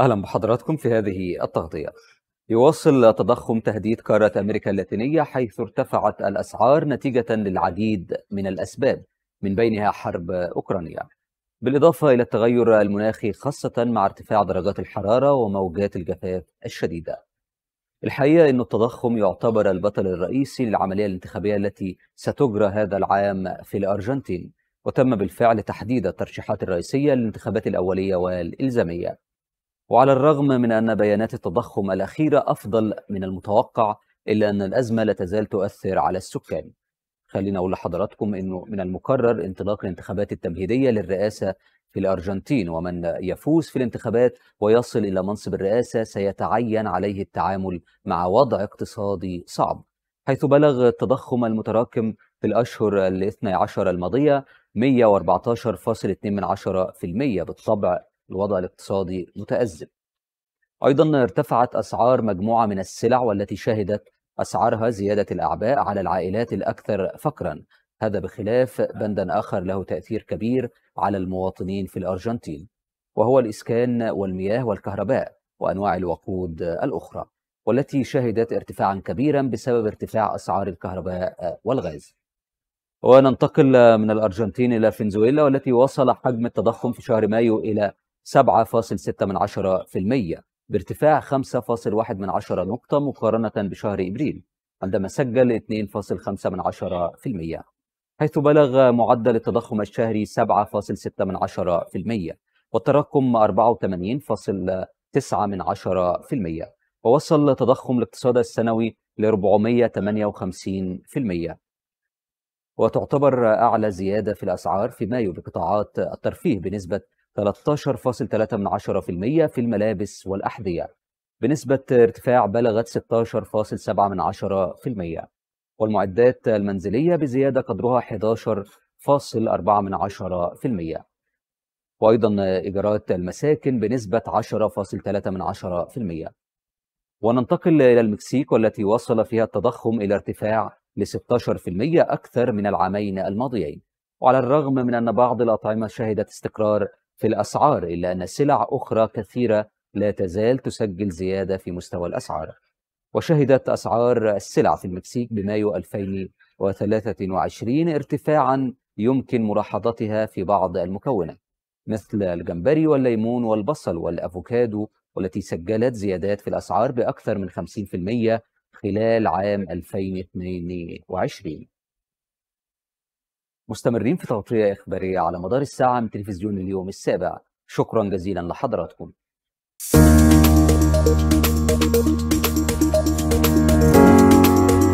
أهلا بحضراتكم في هذه التغطية يواصل تضخم تهديد قارة أمريكا اللاتينية حيث ارتفعت الأسعار نتيجة للعديد من الأسباب من بينها حرب أوكرانيا بالإضافة إلى التغير المناخي خاصة مع ارتفاع درجات الحرارة وموجات الجفاف الشديدة الحقيقة أن التضخم يعتبر البطل الرئيسي للعملية الانتخابية التي ستجرى هذا العام في الأرجنتين وتم بالفعل تحديد الترشيحات الرئيسية للانتخابات الأولية والإلزامية وعلى الرغم من أن بيانات التضخم الأخيرة أفضل من المتوقع إلا أن الأزمة لا تزال تؤثر على السكان خلينا أقول لحضراتكم أنه من المقرر انطلاق الانتخابات التمهيدية للرئاسة في الأرجنتين ومن يفوز في الانتخابات ويصل إلى منصب الرئاسة سيتعين عليه التعامل مع وضع اقتصادي صعب حيث بلغ التضخم المتراكم في الأشهر الاثنى عشر الماضية 114.2% بالطبع الوضع الاقتصادي متأزم أيضا ارتفعت أسعار مجموعة من السلع والتي شهدت أسعارها زيادة الأعباء على العائلات الأكثر فقرا هذا بخلاف بند آخر له تأثير كبير على المواطنين في الأرجنتين وهو الإسكان والمياه والكهرباء وأنواع الوقود الأخرى والتي شهدت ارتفاعا كبيرا بسبب ارتفاع أسعار الكهرباء والغاز وننتقل من الأرجنتين إلى فنزويلا والتي وصل حجم التضخم في شهر مايو إلى 7.6% بارتفاع 5.1 من عشرة نقطة مقارنة بشهر إبريل عندما سجل 2.5 من عشرة في المية حيث بلغ معدل التضخم الشهري 7.6 من عشرة في المية والتراكم 84.9 من عشرة في المية ووصل تضخم الاقتصاد السنوي ل 458 وتعتبر أعلى زيادة في الأسعار في مايو بقطاعات الترفيه بنسبة 13.3% في الملابس والأحذية بنسبة ارتفاع بلغت 16.7% والمعدات المنزلية بزيادة قدرها 11.4% وأيضا إيجارات المساكن بنسبة 10.3% وننتقل إلى المكسيك والتي وصل فيها التضخم إلى ارتفاع ل 16% أكثر من العامين الماضيين وعلى الرغم من أن بعض الأطعمة شهدت استقرار في الأسعار إلا أن سلع أخرى كثيرة لا تزال تسجل زيادة في مستوى الأسعار وشهدت أسعار السلع في المكسيك بمايو 2023 ارتفاعا يمكن ملاحظتها في بعض المكونات مثل الجمبري والليمون والبصل والأفوكادو والتي سجلت زيادات في الأسعار بأكثر من 50% خلال عام 2022 مستمرين في تغطية إخبارية على مدار الساعة من تلفزيون اليوم السابع شكرا جزيلا لحضراتكم